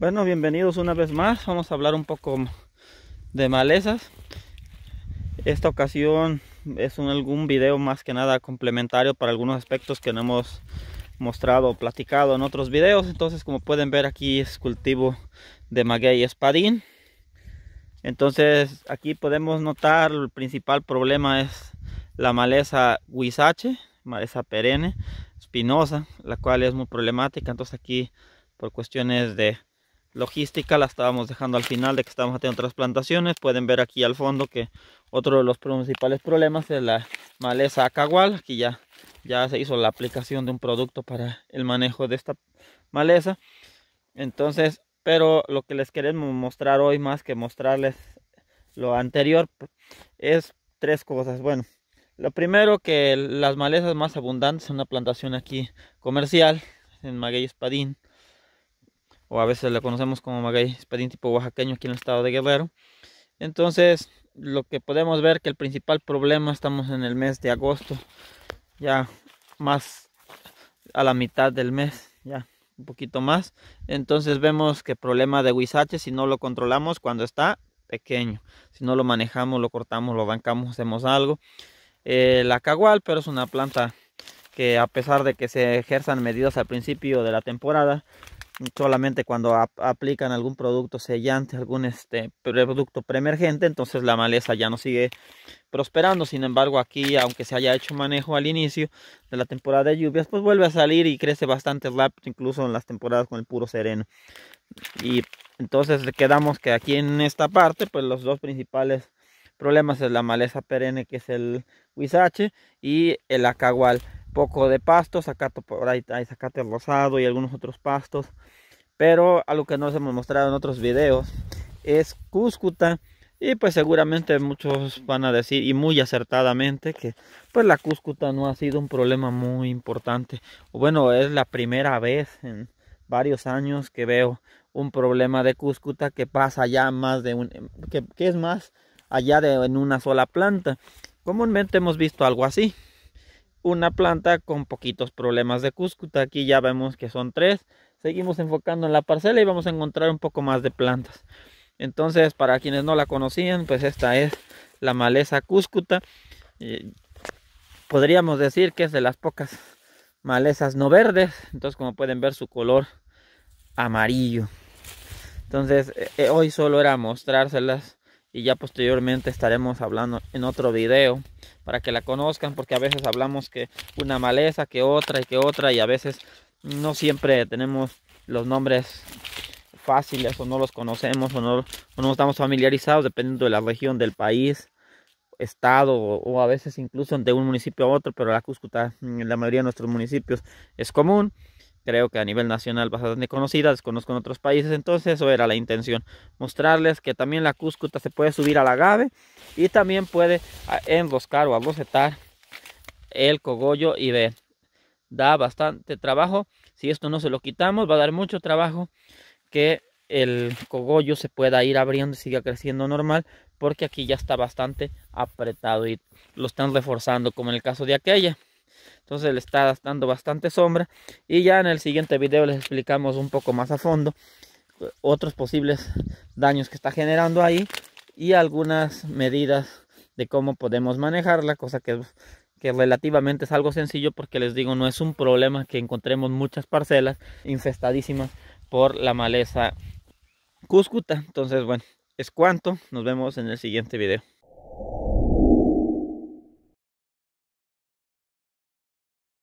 Bueno, bienvenidos una vez más. Vamos a hablar un poco de malezas. Esta ocasión es un, algún video más que nada complementario para algunos aspectos que no hemos mostrado o platicado en otros videos. Entonces, como pueden ver aquí es cultivo de maguey espadín. Entonces, aquí podemos notar el principal problema es la maleza huizache, maleza perenne, espinosa, la cual es muy problemática. Entonces, aquí por cuestiones de logística la estábamos dejando al final de que estábamos haciendo plantaciones Pueden ver aquí al fondo que otro de los principales problemas es la maleza acagual. Aquí ya, ya se hizo la aplicación de un producto para el manejo de esta maleza. Entonces, pero lo que les queremos mostrar hoy más que mostrarles lo anterior es tres cosas. Bueno, lo primero que las malezas más abundantes en una plantación aquí comercial en Maguey Espadín o a veces la conocemos como maguey espadín tipo oaxaqueño aquí en el estado de Guerrero. Entonces, lo que podemos ver que el principal problema estamos en el mes de agosto, ya más a la mitad del mes, ya un poquito más. Entonces vemos que problema de huizache si no lo controlamos cuando está pequeño, si no lo manejamos, lo cortamos, lo bancamos, hacemos algo. Eh, la cagual, pero es una planta que a pesar de que se ejerzan medidas al principio de la temporada, solamente cuando aplican algún producto sellante, algún este producto preemergente, entonces la maleza ya no sigue prosperando. Sin embargo, aquí, aunque se haya hecho manejo al inicio de la temporada de lluvias, pues vuelve a salir y crece bastante rápido, incluso en las temporadas con el puro sereno. Y entonces quedamos que aquí en esta parte, pues los dos principales problemas es la maleza perenne, que es el huizache, y el acagual poco de pasto, sacate por ahí, hay rosado y algunos otros pastos. Pero algo que no hemos mostrado en otros videos es cúscuta. Y pues seguramente muchos van a decir, y muy acertadamente, que pues la cúscuta no ha sido un problema muy importante. Bueno, es la primera vez en varios años que veo un problema de cúscuta que pasa ya más de un, que, que es más allá de en una sola planta. Comúnmente hemos visto algo así una planta con poquitos problemas de cúscuta. Aquí ya vemos que son tres. Seguimos enfocando en la parcela y vamos a encontrar un poco más de plantas. Entonces, para quienes no la conocían, pues esta es la maleza cúscuta. podríamos decir que es de las pocas malezas no verdes. Entonces, como pueden ver, su color amarillo. Entonces, eh, eh, hoy solo era mostrárselas y ya posteriormente estaremos hablando en otro video para que la conozcan, porque a veces hablamos que una maleza, que otra y que otra, y a veces no siempre tenemos los nombres fáciles o no los conocemos o no, estamos familiarizados dependiendo de la región del país estado o, a veces incluso de un municipio a otro, pero la cúscuta en la mayoría de nuestros municipios es común creo que a nivel nacional bastante conocida, desconozco en otros países, entonces eso era la intención, mostrarles que también la cúscuta se puede subir al agave y también puede ah, enroscar o abocetar el cogollo y ver. da bastante trabajo, si esto no se lo quitamos va a dar mucho trabajo que el cogollo se pueda ir abriendo y siga creciendo normal porque aquí ya está bastante apretado y lo están reforzando como en el caso de aquella. Entonces le está dando bastante sombra. Y ya en el siguiente video les explicamos un poco más a fondo eh, otros posibles daños que está generando ahí y algunas medidas de cómo podemos manejarla, cosa que, que relativamente es algo sencillo porque les digo, no es un problema que encontremos muchas parcelas infestadísimas por la maleza cúscuta. Entonces, bueno, es cuanto. Nos vemos en el siguiente video.